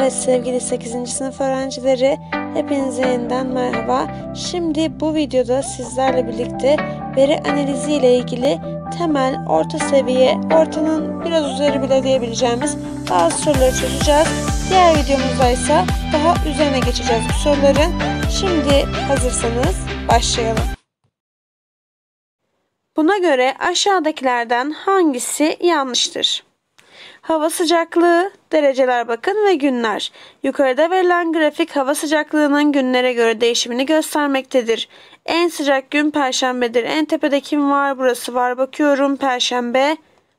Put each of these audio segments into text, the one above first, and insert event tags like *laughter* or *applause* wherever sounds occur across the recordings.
Evet sevgili 8. sınıf öğrencileri hepinize yeniden merhaba. Şimdi bu videoda sizlerle birlikte veri analizi ile ilgili temel, orta seviye, ortanın biraz üzeri bile diyebileceğimiz bazı soruları çözeceğiz. Diğer videomuzda ise daha üzerine geçeceğiz bu soruların. Şimdi hazırsanız başlayalım. Buna göre aşağıdakilerden hangisi yanlıştır? Hava sıcaklığı, dereceler bakın ve günler. Yukarıda verilen grafik hava sıcaklığının günlere göre değişimini göstermektedir. En sıcak gün perşembedir. En tepede kim var? Burası var. Bakıyorum perşembe.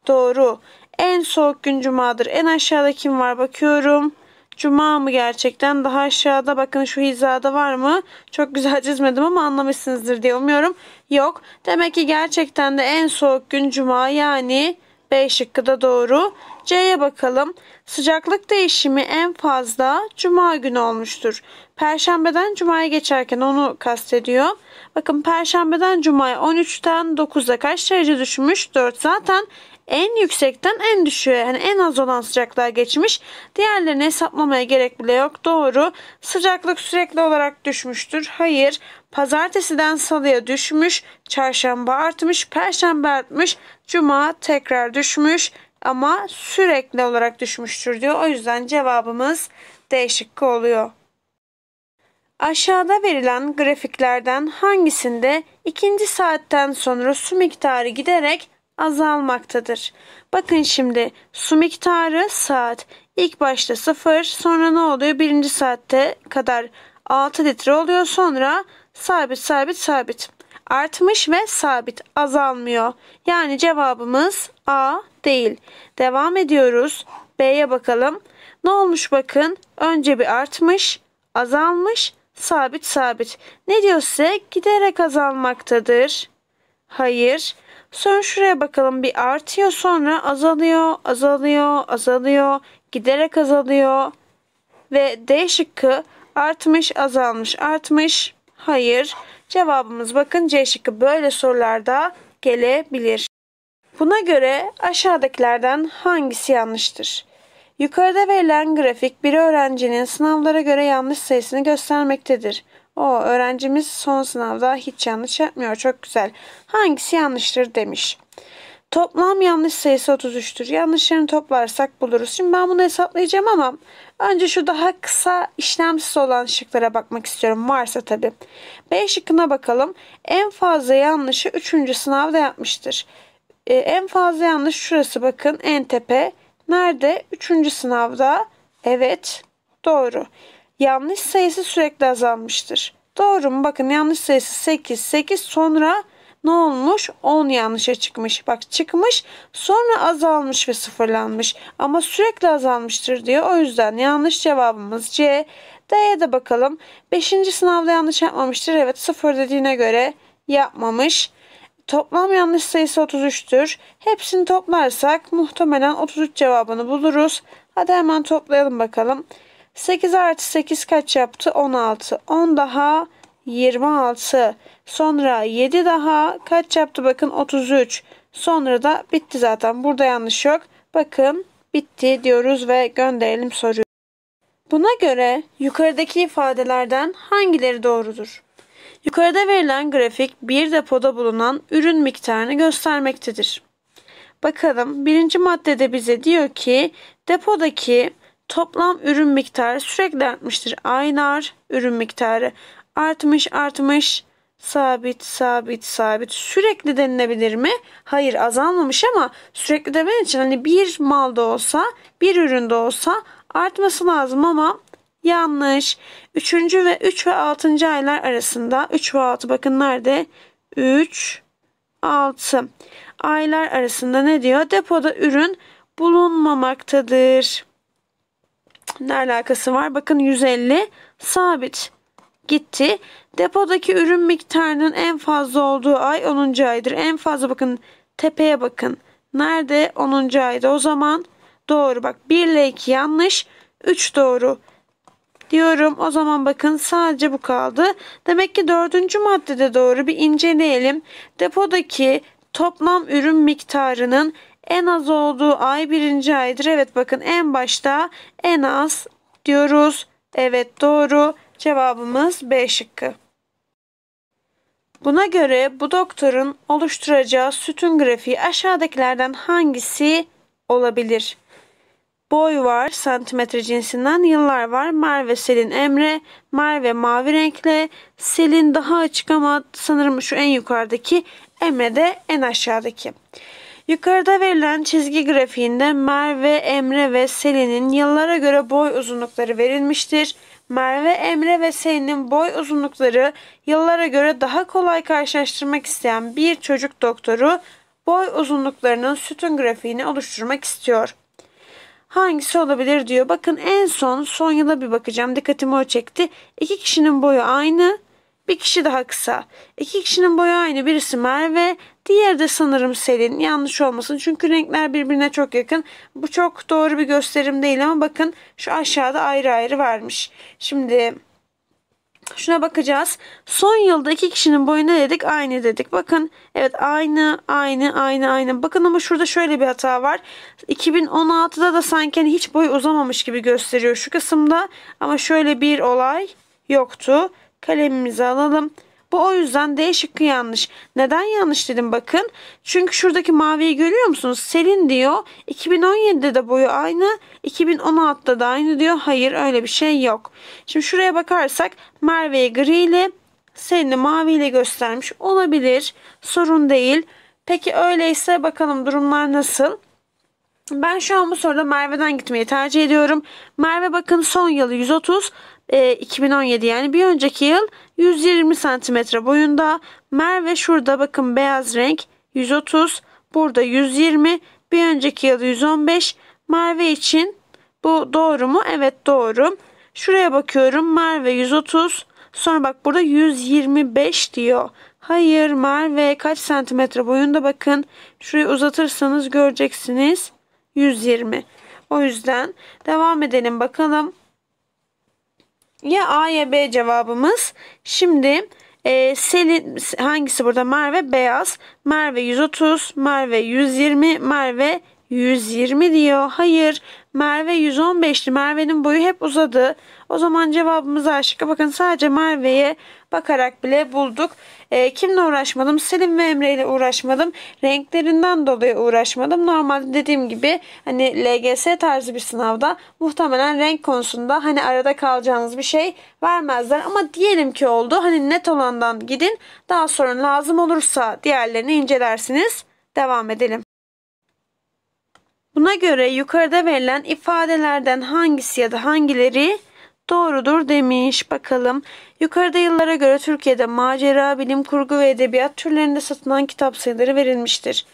Doğru. En soğuk gün cumadır. En aşağıda kim var? Bakıyorum. Cuma mı gerçekten? Daha aşağıda bakın şu hizada var mı? Çok güzel *laughs* çizmedim ama anlamışsınızdır diye umuyorum. Yok. Demek ki gerçekten de en soğuk gün cuma yani B şıkkı da doğru. C'ye bakalım. Sıcaklık değişimi en fazla cuma günü olmuştur. Perşembeden cumaya geçerken onu kastediyor. Bakın perşembeden cumaya 13'ten 9'a kaç derece düşmüş? 4 zaten en yüksekten en düşüğe yani en az olan sıcaklığa geçmiş. Diğerlerini hesaplamaya gerek bile yok. Doğru. Sıcaklık sürekli olarak düşmüştür. Hayır. Pazartesiden salıya düşmüş. Çarşamba artmış. Perşembe artmış. Cuma tekrar düşmüş ama sürekli olarak düşmüştür diyor. O yüzden cevabımız D şıkkı oluyor. Aşağıda verilen grafiklerden hangisinde ikinci saatten sonra su miktarı giderek azalmaktadır? Bakın şimdi su miktarı saat ilk başta 0 sonra ne oluyor? Birinci saatte kadar 6 litre oluyor sonra sabit sabit sabit artmış ve sabit azalmıyor. Yani cevabımız A değil. Devam ediyoruz. B'ye bakalım. Ne olmuş bakın? Önce bir artmış, azalmış, sabit sabit. Ne diyor size? Giderek azalmaktadır. Hayır. Sonra şuraya bakalım bir artıyor sonra azalıyor, azalıyor, azalıyor, giderek azalıyor. Ve D şıkkı artmış, azalmış, artmış. Hayır. Cevabımız bakın C şıkkı böyle sorularda gelebilir. Buna göre aşağıdakilerden hangisi yanlıştır? Yukarıda verilen grafik bir öğrencinin sınavlara göre yanlış sayısını göstermektedir. O öğrencimiz son sınavda hiç yanlış yapmıyor. Çok güzel. Hangisi yanlıştır demiş. Toplam yanlış sayısı 33'tür. Yanlışlarını toplarsak buluruz. Şimdi ben bunu hesaplayacağım ama önce şu daha kısa işlemsiz olan şıklara bakmak istiyorum. Varsa tabii. B şıkkına bakalım. En fazla yanlışı 3. sınavda yapmıştır. Ee, en fazla yanlış şurası bakın en tepe. Nerede? 3. sınavda. Evet doğru. Yanlış sayısı sürekli azalmıştır. Doğru mu? Bakın yanlış sayısı 8. 8 sonra ne olmuş? 10 yanlışa çıkmış. Bak çıkmış sonra azalmış ve sıfırlanmış. Ama sürekli azalmıştır diyor. O yüzden yanlış cevabımız C. D'ye de bakalım. 5. sınavda yanlış yapmamıştır. Evet sıfır dediğine göre yapmamış. Toplam yanlış sayısı 33'tür. Hepsini toplarsak muhtemelen 33 cevabını buluruz. Hadi hemen toplayalım bakalım. 8 artı 8 kaç yaptı? 16. 10 daha 26 sonra 7 daha kaç yaptı bakın 33 sonra da bitti zaten burada yanlış yok bakın bitti diyoruz ve gönderelim soruyu. Buna göre yukarıdaki ifadelerden hangileri doğrudur? Yukarıda verilen grafik bir depoda bulunan ürün miktarını göstermektedir. Bakalım birinci maddede bize diyor ki depodaki toplam ürün miktarı sürekli artmıştır. Aynı ürün miktarı artmış artmış sabit sabit sabit sürekli denilebilir mi? Hayır azalmamış ama sürekli demen için hani bir malda olsa bir üründe olsa artması lazım ama yanlış. Üçüncü ve 3 ve 6. aylar arasında 3 ve 6 bakın nerede? 3 6 aylar arasında ne diyor? Depoda ürün bulunmamaktadır. Ne alakası var? Bakın 150 sabit gitti. Depodaki ürün miktarının en fazla olduğu ay 10. aydır. En fazla bakın tepeye bakın. Nerede 10. ayda? O zaman doğru. Bak 1 ile 2 yanlış. 3 doğru diyorum. O zaman bakın sadece bu kaldı. Demek ki dördüncü maddede doğru bir inceleyelim. Depodaki toplam ürün miktarının en az olduğu ay birinci aydır. Evet bakın en başta en az diyoruz. Evet doğru. Cevabımız B şıkkı. Buna göre bu doktorun oluşturacağı sütun grafiği aşağıdakilerden hangisi olabilir? Boy var santimetre cinsinden, yıllar var. Merve Selin Emre, Merve mavi renkle, Selin daha açık ama sanırım şu en yukarıdaki, Emre de en aşağıdaki. Yukarıda verilen çizgi grafiğinde Merve, Emre ve Selin'in yıllara göre boy uzunlukları verilmiştir. Merve, Emre ve Selin'in boy uzunlukları yıllara göre daha kolay karşılaştırmak isteyen bir çocuk doktoru boy uzunluklarının sütun grafiğini oluşturmak istiyor. Hangisi olabilir diyor. Bakın en son son yıla bir bakacağım. Dikkatimi o çekti. İki kişinin boyu aynı. Bir kişi daha kısa. İki kişinin boyu aynı. Birisi Merve, diğeri de sanırım Selin. Yanlış olmasın çünkü renkler birbirine çok yakın. Bu çok doğru bir gösterim değil ama bakın şu aşağıda ayrı ayrı vermiş. Şimdi şuna bakacağız. Son yılda iki kişinin boyu ne dedik? Aynı dedik. Bakın evet aynı aynı aynı aynı. Bakın ama şurada şöyle bir hata var. 2016'da da sanki hani hiç boy uzamamış gibi gösteriyor şu kısımda. Ama şöyle bir olay yoktu kalemimizi alalım. Bu o yüzden D şıkkı yanlış. Neden yanlış dedim bakın. Çünkü şuradaki maviyi görüyor musunuz? Selin diyor. 2017'de de boyu aynı. 2016'da da aynı diyor. Hayır öyle bir şey yok. Şimdi şuraya bakarsak Merve'yi gri ile Selin'i mavi ile göstermiş olabilir. Sorun değil. Peki öyleyse bakalım durumlar nasıl? Ben şu an bu soruda Merve'den gitmeyi tercih ediyorum. Merve bakın son yılı 130, e, 2017 yani bir önceki yıl 120 santimetre boyunda. Merve şurada bakın beyaz renk 130 burada 120 bir önceki yıl 115 Merve için bu doğru mu? Evet doğru. Şuraya bakıyorum Merve 130 sonra bak burada 125 diyor. Hayır Merve kaç santimetre boyunda bakın. Şurayı uzatırsanız göreceksiniz. 120. O yüzden devam edelim bakalım. Ya A ya B cevabımız. Şimdi e, Selin hangisi burada? Merve beyaz. Merve 130, Merve 120, Merve 120 diyor. Hayır. Merve 115'ti. Merve'nin boyu hep uzadı. O zaman cevabımız A Bakın sadece Merve'ye bakarak bile bulduk. E, kimle uğraşmadım? Selim ve Emre ile uğraşmadım. Renklerinden dolayı uğraşmadım. Normalde dediğim gibi hani LGS tarzı bir sınavda muhtemelen renk konusunda hani arada kalacağınız bir şey vermezler. Ama diyelim ki oldu. Hani net olandan gidin. Daha sonra lazım olursa diğerlerini incelersiniz. Devam edelim. Buna göre yukarıda verilen ifadelerden hangisi ya da hangileri doğrudur demiş. Bakalım yukarıda yıllara göre Türkiye'de macera, bilim kurgu ve edebiyat türlerinde satılan kitap sayıları verilmiştir.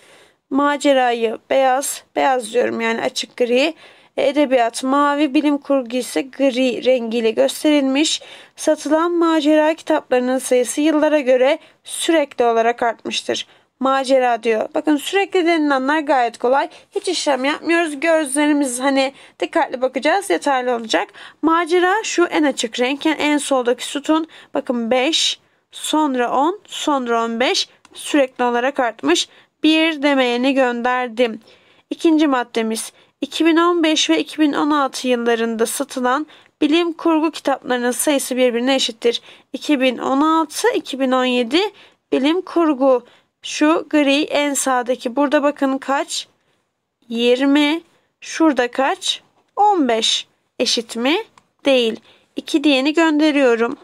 Macerayı beyaz, beyaz diyorum yani açık gri. E, edebiyat mavi, bilim kurgu ise gri rengiyle gösterilmiş. Satılan macera kitaplarının sayısı yıllara göre sürekli olarak artmıştır macera diyor. Bakın sürekli denilenler gayet kolay. Hiç işlem yapmıyoruz. Gözlerimiz hani dikkatli bakacağız. Yeterli olacak. Macera şu en açık renkken en soldaki sütun. Bakın 5 sonra 10 sonra 15 sürekli olarak artmış. 1 demeyeni gönderdim. İkinci maddemiz 2015 ve 2016 yıllarında satılan bilim kurgu kitaplarının sayısı birbirine eşittir. 2016, 2017 bilim kurgu şu gri en sağdaki. Burada bakın kaç? 20. Şurada kaç? 15. Eşit mi? Değil. 2 diyeni gönderiyorum.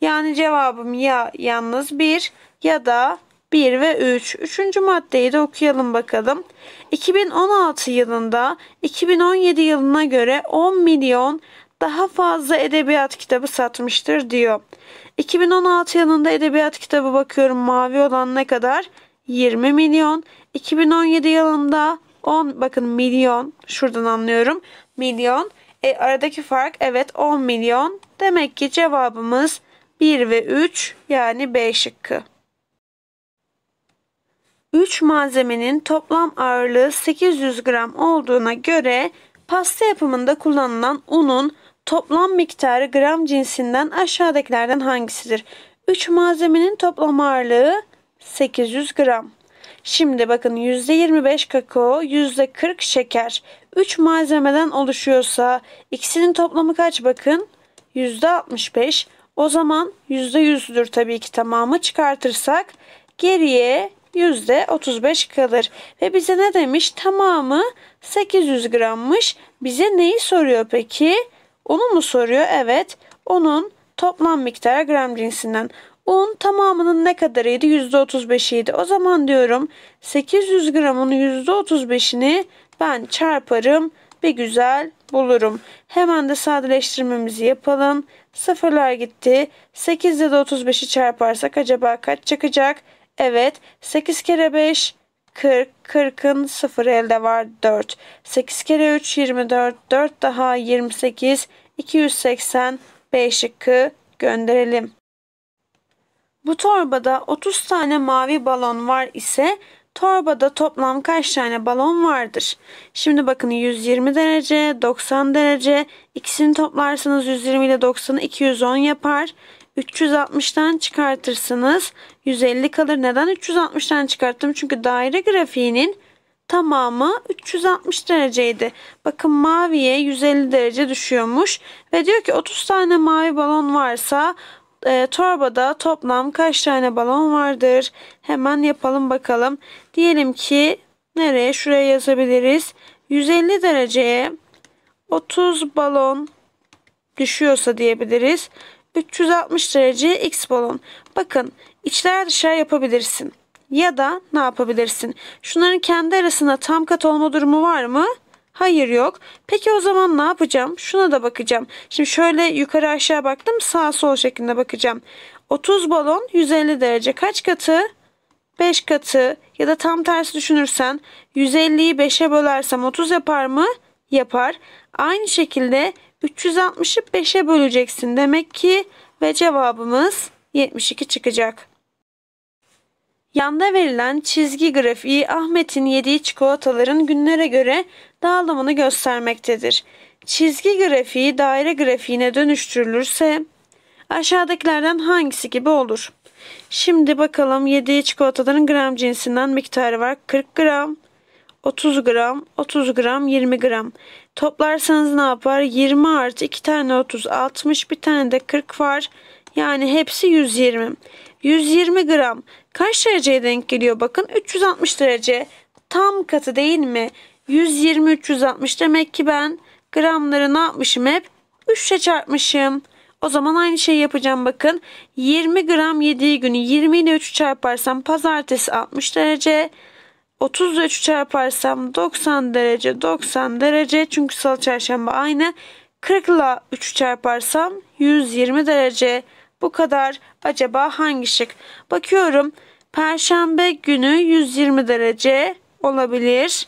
Yani cevabım ya yalnız 1 ya da 1 ve 3. Üçüncü maddeyi de okuyalım bakalım. 2016 yılında 2017 yılına göre 10 milyon daha fazla edebiyat kitabı satmıştır diyor. 2016 yılında edebiyat kitabı bakıyorum mavi olan ne kadar? 20 milyon. 2017 yılında 10 bakın milyon şuradan anlıyorum. Milyon. E, aradaki fark evet 10 milyon. Demek ki cevabımız 1 ve 3 yani B şıkkı. 3 malzemenin toplam ağırlığı 800 gram olduğuna göre pasta yapımında kullanılan unun toplam miktarı gram cinsinden aşağıdakilerden hangisidir? 3 malzemenin toplam ağırlığı 800 gram. Şimdi bakın %25 kakao, %40 şeker. 3 malzemeden oluşuyorsa ikisinin toplamı kaç bakın? %65. O zaman %100'dür tabii ki tamamı çıkartırsak geriye %35 kalır. Ve bize ne demiş? Tamamı 800 grammış. Bize neyi soruyor peki? Onu mu soruyor? Evet. Onun toplam miktarı gram cinsinden. Un tamamının ne kadarıydı? %35'iydi. O zaman diyorum 800 gramın %35'ini ben çarparım ve güzel bulurum. Hemen de sadeleştirmemizi yapalım. Sıfırlar gitti. 8 ile 35'i çarparsak acaba kaç çıkacak? Evet 8 kere 5 40. 40'ın 0 elde var 4. 8 kere 3 24. 4 daha 28. 280 B şıkkı gönderelim. Bu torbada 30 tane mavi balon var ise torbada toplam kaç tane balon vardır? Şimdi bakın 120 derece, 90 derece ikisini toplarsanız 120 ile 90'ı 210 yapar. 360'tan çıkartırsınız 150 kalır. Neden 360'tan çıkarttım? Çünkü daire grafiğinin tamamı 360 dereceydi. Bakın maviye 150 derece düşüyormuş ve diyor ki 30 tane mavi balon varsa e, torbada toplam kaç tane balon vardır? Hemen yapalım bakalım. Diyelim ki nereye? Şuraya yazabiliriz. 150 dereceye 30 balon düşüyorsa diyebiliriz. 360 dereceye x balon. Bakın içler dışarı yapabilirsin. Ya da ne yapabilirsin? Şunların kendi arasında tam kat olma durumu var mı? Hayır yok. Peki o zaman ne yapacağım? Şuna da bakacağım. Şimdi şöyle yukarı aşağı baktım. Sağ sol şeklinde bakacağım. 30 balon 150 derece kaç katı? 5 katı ya da tam tersi düşünürsen 150'yi 5'e bölersem 30 yapar mı? Yapar. Aynı şekilde 360'ı 5'e böleceksin. Demek ki ve cevabımız 72 çıkacak. Yanda verilen çizgi grafiği Ahmet'in yediği çikolataların günlere göre dağılımını göstermektedir. Çizgi grafiği daire grafiğine dönüştürülürse aşağıdakilerden hangisi gibi olur? Şimdi bakalım yediği çikolataların gram cinsinden miktarı var. 40 gram, 30 gram, 30 gram, 20 gram. Toplarsanız ne yapar? 20 artı 2 tane 30, 60, bir tane de 40 var. Yani hepsi 120. 120 gram Kaç dereceye denk geliyor bakın 360 derece tam katı değil mi? 120 360 demek ki ben gramları ne yapmışım hep 3'e çarpmışım. O zaman aynı şeyi yapacağım bakın. 20 gram yediği günü 20 ile 3 çarparsam pazartesi 60 derece. 30 ile 3 çarparsam 90 derece 90 derece. Çünkü salı çarşamba aynı. 40 ile 3 çarparsam 120 derece. Bu kadar acaba hangi şık? Bakıyorum Perşembe günü 120 derece olabilir.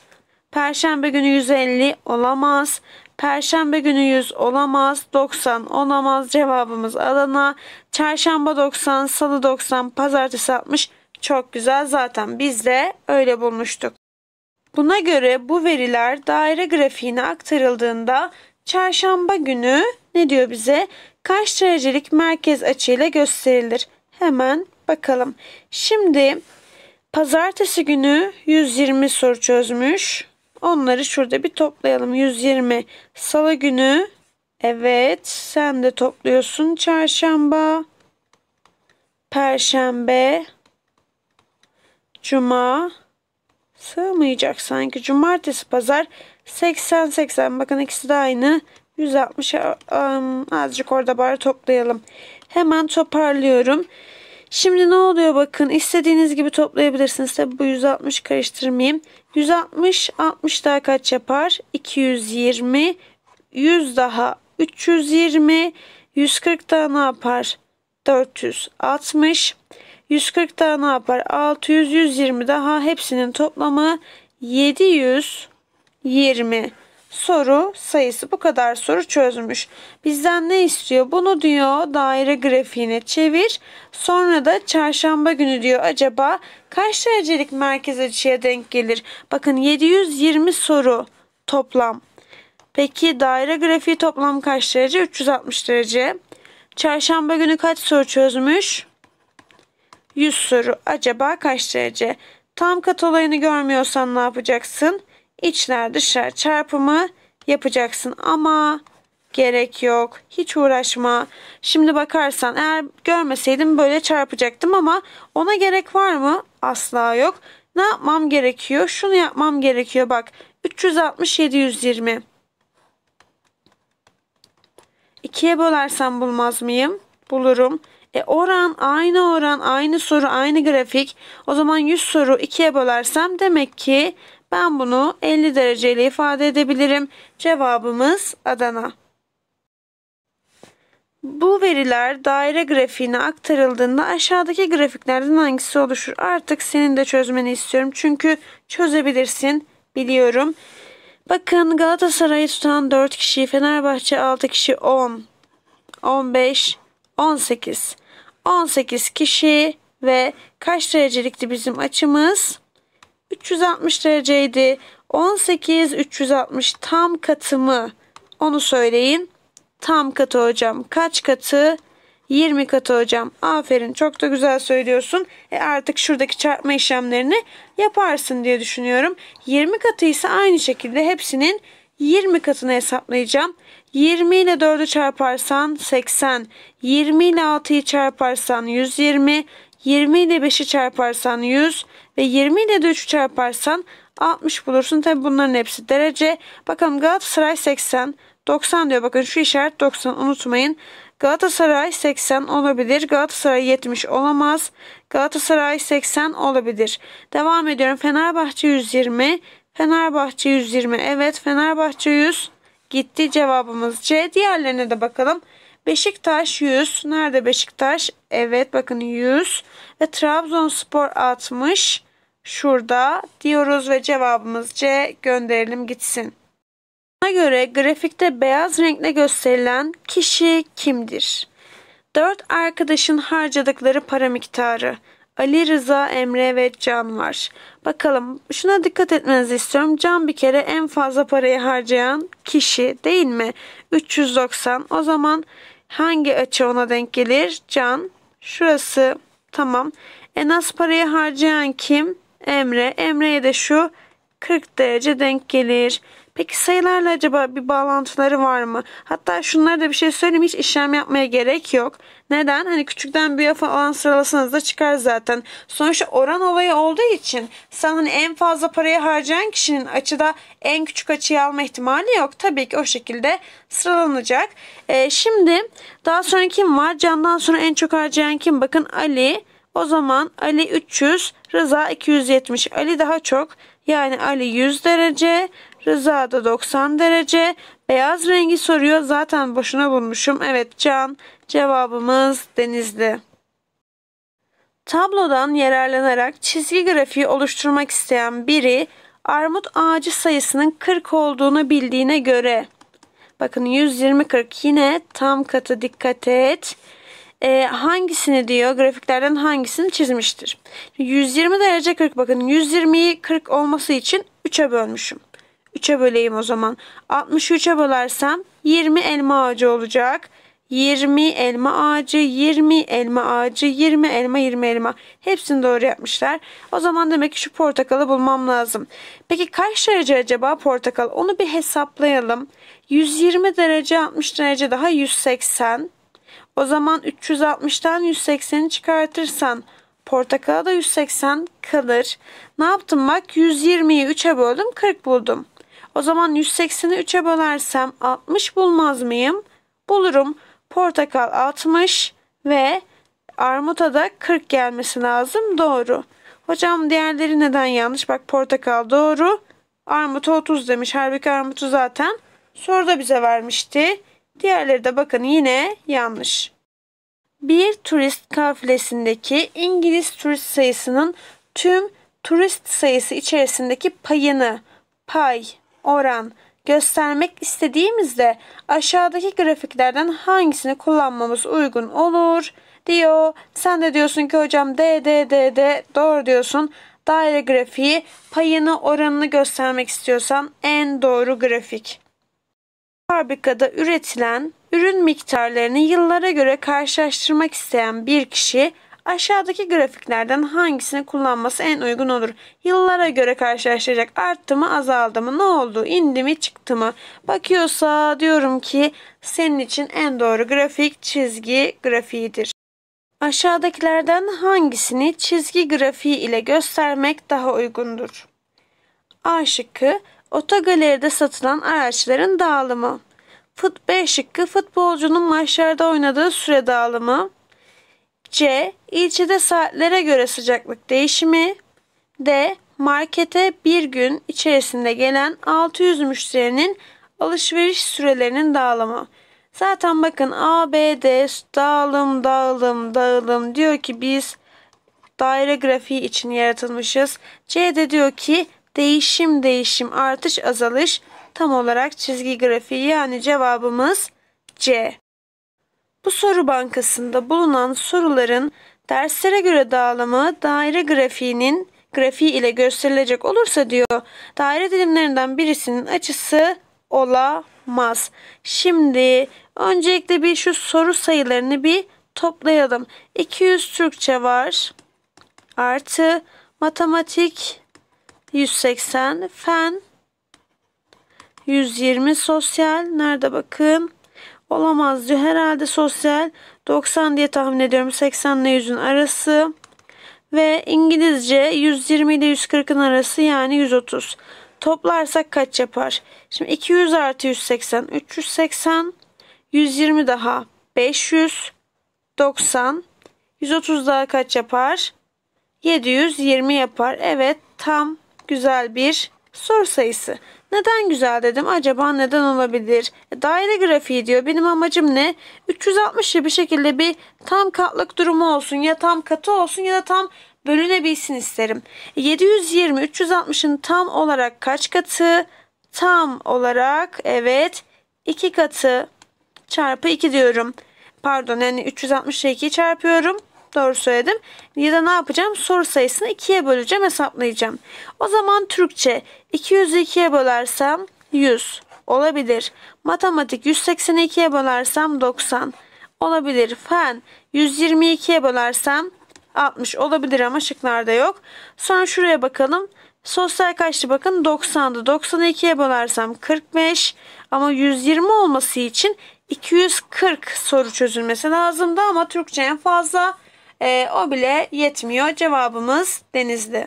Perşembe günü 150 olamaz. Perşembe günü 100 olamaz. 90 olamaz. Cevabımız Adana. Çarşamba 90, salı 90, pazartesi 60. Çok güzel zaten biz de öyle bulmuştuk. Buna göre bu veriler daire grafiğine aktarıldığında çarşamba günü ne diyor bize? Kaç derecelik merkez açıyla gösterilir? Hemen Bakalım. Şimdi pazartesi günü 120 soru çözmüş. Onları şurada bir toplayalım. 120 salı günü. Evet sen de topluyorsun. Çarşamba, perşembe, cuma, sığmayacak sanki. Cumartesi, pazar 80-80. Bakın ikisi de aynı. 160 ıı, ıı, azıcık orada bari toplayalım. Hemen toparlıyorum. Şimdi ne oluyor bakın istediğiniz gibi toplayabilirsiniz. Tabi bu 160 karıştırmayayım. 160 60 daha kaç yapar? 220 100 daha 320 140 daha ne yapar? 460 140 daha ne yapar? 600 120 daha hepsinin toplamı 720 soru sayısı bu kadar soru çözmüş. Bizden ne istiyor? Bunu diyor daire grafiğine çevir. Sonra da çarşamba günü diyor acaba kaç derecelik merkez açıya denk gelir? Bakın 720 soru toplam. Peki daire grafiği toplam kaç derece? 360 derece. Çarşamba günü kaç soru çözmüş? 100 soru. Acaba kaç derece? Tam kat olayını görmüyorsan ne yapacaksın? içler dışlar çarpımı yapacaksın ama gerek yok. Hiç uğraşma. Şimdi bakarsan eğer görmeseydim böyle çarpacaktım ama ona gerek var mı? Asla yok. Ne yapmam gerekiyor? Şunu yapmam gerekiyor. Bak 367 120. 2'ye bölersem bulmaz mıyım? Bulurum. E oran aynı oran aynı soru aynı grafik. O zaman 100 soru ikiye bölersem demek ki ben bunu 50 dereceyle ifade edebilirim. Cevabımız Adana. Bu veriler daire grafiğine aktarıldığında aşağıdaki grafiklerden hangisi oluşur? Artık senin de çözmeni istiyorum. Çünkü çözebilirsin biliyorum. Bakın Galatasaray'ı tutan 4 kişi, Fenerbahçe 6 kişi 10, 15, 18. 18 kişi ve kaç derecelikti bizim açımız? 360 dereceydi. 18 360 tam katımı onu söyleyin. Tam katı hocam. Kaç katı? 20 katı hocam. Aferin çok da güzel söylüyorsun. E artık şuradaki çarpma işlemlerini yaparsın diye düşünüyorum. 20 katı ise aynı şekilde hepsinin 20 katını hesaplayacağım. 20 ile 4'ü çarparsan 80, 20 ile 6'yı çarparsan 120, 20 ile 5'i çarparsan 100 ve 20 ile de 3'ü çarparsan 60 bulursun. Tabi bunların hepsi derece. Bakalım Galatasaray 80, 90 diyor. Bakın şu işaret 90 unutmayın. Galatasaray 80 olabilir. Galatasaray 70 olamaz. Galatasaray 80 olabilir. Devam ediyorum. Fenerbahçe 120. Fenerbahçe 120. Evet Fenerbahçe 100 gitti cevabımız C. Diğerlerine de bakalım. Beşiktaş 100. Nerede Beşiktaş? Evet bakın 100. Ve Trabzonspor 60. Şurada diyoruz ve cevabımız C gönderelim gitsin. Buna göre grafikte beyaz renkle gösterilen kişi kimdir? 4 arkadaşın harcadıkları para miktarı. Ali Rıza, Emre ve Can var. Bakalım şuna dikkat etmenizi istiyorum. Can bir kere en fazla parayı harcayan kişi değil mi? 390. O zaman Hangi açı ona denk gelir? Can. Şurası tamam. En az parayı harcayan kim? Emre. Emre'ye de şu 40 derece denk gelir. Peki sayılarla acaba bir bağlantıları var mı? Hatta şunlara da bir şey söyleyeyim. Hiç işlem yapmaya gerek yok. Neden? Hani küçükten büyüğe falan sıralasanız da çıkar zaten. Sonuçta oran olayı olduğu için sen hani en fazla parayı harcayan kişinin açıda en küçük açıyı alma ihtimali yok. Tabii ki o şekilde sıralanacak. Ee, şimdi daha sonra kim var? Candan sonra en çok harcayan kim? Bakın Ali. O zaman Ali 300, Rıza 270. Ali daha çok. Yani Ali 100 derece, Rıza da 90 derece. Beyaz rengi soruyor. Zaten boşuna bulmuşum. Evet can. Cevabımız denizli. Tablodan yararlanarak çizgi grafiği oluşturmak isteyen biri armut ağacı sayısının 40 olduğunu bildiğine göre bakın 120-40 yine tam katı dikkat et e, hangisini diyor grafiklerden hangisini çizmiştir 120 derece 40 bakın 120'yi 40 olması için 3'e bölmüşüm 3'e böleyim o zaman. 63'e bölersem 20 elma ağacı olacak. 20 elma ağacı, 20 elma ağacı, 20 elma, 20 elma. Hepsini doğru yapmışlar. O zaman demek ki şu portakalı bulmam lazım. Peki kaç derece acaba portakal? Onu bir hesaplayalım. 120 derece, 60 derece daha 180. O zaman 360'tan 180'i çıkartırsan portakala da 180 kalır. Ne yaptım bak 120'yi 3'e böldüm 40 buldum. O zaman 180'i 3'e bölersem 60 bulmaz mıyım? Bulurum. Portakal 60 ve armuta da 40 gelmesi lazım. Doğru. Hocam diğerleri neden yanlış? Bak portakal doğru. Armut 30 demiş. Halbuki armutu zaten soruda bize vermişti. Diğerleri de bakın yine yanlış. Bir turist kafilesindeki İngiliz turist sayısının tüm turist sayısı içerisindeki payını pay oran göstermek istediğimizde aşağıdaki grafiklerden hangisini kullanmamız uygun olur diyor. Sen de diyorsun ki hocam D, D, D, D doğru diyorsun. Daire grafiği payını oranını göstermek istiyorsan en doğru grafik. Fabrikada üretilen ürün miktarlarını yıllara göre karşılaştırmak isteyen bir kişi Aşağıdaki grafiklerden hangisini kullanması en uygun olur? Yıllara göre karşılaştıracak. Arttı mı azaldı mı? Ne oldu? indi mi çıktı mı? Bakıyorsa diyorum ki senin için en doğru grafik çizgi grafiğidir. Aşağıdakilerden hangisini çizgi grafiği ile göstermek daha uygundur? A şıkkı otogaleride satılan araçların dağılımı. Fıt B şıkkı futbolcunun maçlarda oynadığı süre dağılımı. C. İlçede saatlere göre sıcaklık değişimi. D. Markete bir gün içerisinde gelen 600 müşterinin alışveriş sürelerinin dağılımı. Zaten bakın A, B, D dağılım, dağılım, dağılım diyor ki biz daire grafiği için yaratılmışız. C de diyor ki değişim, değişim, artış, azalış tam olarak çizgi grafiği yani cevabımız C. Bu soru bankasında bulunan soruların derslere göre dağılımı daire grafiğinin grafiği ile gösterilecek olursa diyor daire dilimlerinden birisinin açısı olamaz. Şimdi öncelikle bir şu soru sayılarını bir toplayalım. 200 Türkçe var. Artı matematik 180, fen 120, sosyal nerede bakın olamaz diyor. Herhalde sosyal 90 diye tahmin ediyorum. 80 ile 100'ün arası. Ve İngilizce 120 ile 140'ın arası yani 130. Toplarsak kaç yapar? Şimdi 200 artı 180 380 120 daha 500 90 130 daha kaç yapar? 720 yapar. Evet tam güzel bir Soru sayısı. Neden güzel dedim? Acaba neden olabilir? E, daire grafiği diyor. Benim amacım ne? 360'lı bir şekilde bir tam katlık durumu olsun. Ya tam katı olsun ya da tam bölünebilsin isterim. 720 e, 360'ın tam olarak kaç katı? Tam olarak evet 2 katı çarpı 2 diyorum. Pardon yani 360 ile 2'yi çarpıyorum doğru söyledim. Ya da ne yapacağım? Soru sayısını 2'ye böleceğim, hesaplayacağım. O zaman Türkçe 200'ü 2'ye bölersem 100 olabilir. Matematik 182'ye bölersem 90 olabilir. Fen 122'ye bölersem 60 olabilir ama şıklarda yok. Sonra şuraya bakalım. Sosyal kaçtı bakın 90'dı. 92'ye bölersem 45 ama 120 olması için 240 soru çözülmesi lazımdı ama Türkçe en fazla e, o bile yetmiyor. Cevabımız Denizli.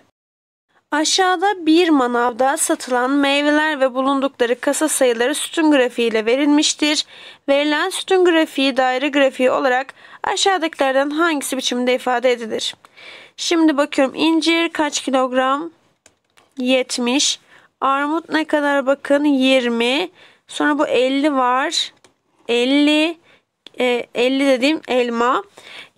Aşağıda bir manavda satılan meyveler ve bulundukları kasa sayıları sütun grafiği ile verilmiştir. Verilen sütun grafiği daire grafiği olarak aşağıdakilerden hangisi biçimde ifade edilir? Şimdi bakıyorum incir kaç kilogram? 70. Armut ne kadar bakın? 20. Sonra bu 50 var. 50. E, 50 dediğim elma.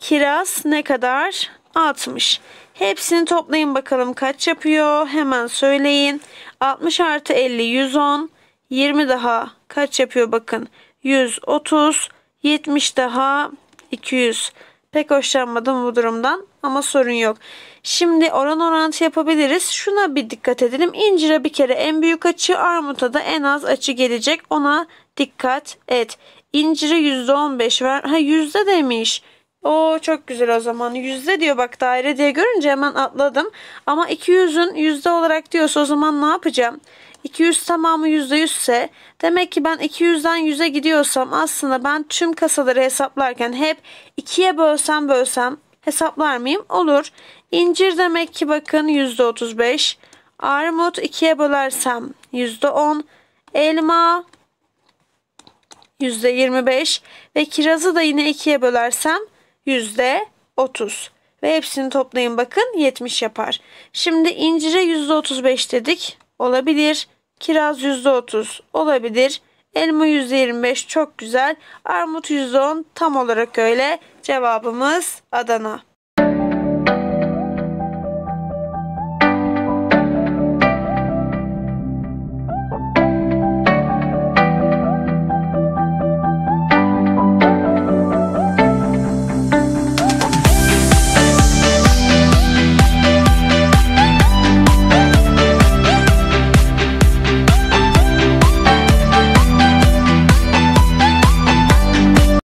Kiraz ne kadar? 60. Hepsini toplayın bakalım kaç yapıyor? Hemen söyleyin. 60 artı 50 110. 20 daha kaç yapıyor bakın. 130. 70 daha 200. Pek hoşlanmadım bu durumdan ama sorun yok. Şimdi oran orantı yapabiliriz. Şuna bir dikkat edelim. İncire bir kere en büyük açı, armuta da en az açı gelecek. Ona dikkat et. İncire %15 ver. Ha yüzde demiş. O çok güzel o zaman. Yüzde diyor bak daire diye görünce hemen atladım. Ama 200'ün yüzde olarak diyorsa o zaman ne yapacağım? 200 tamamı yüzde ise demek ki ben 200'den 100'e gidiyorsam aslında ben tüm kasaları hesaplarken hep 2'ye bölsem bölsem hesaplar mıyım? Olur. İncir demek ki bakın yüzde %35. Armut 2'ye bölersem %10. Elma yüzde %25 ve kirazı da yine 2'ye bölersem yüzde otuz. Ve hepsini toplayın bakın 70 yapar. Şimdi incire yüzde otuz dedik. Olabilir. Kiraz yüzde otuz olabilir. Elma yüzde yirmi çok güzel. Armut yüzde on tam olarak öyle. Cevabımız Adana.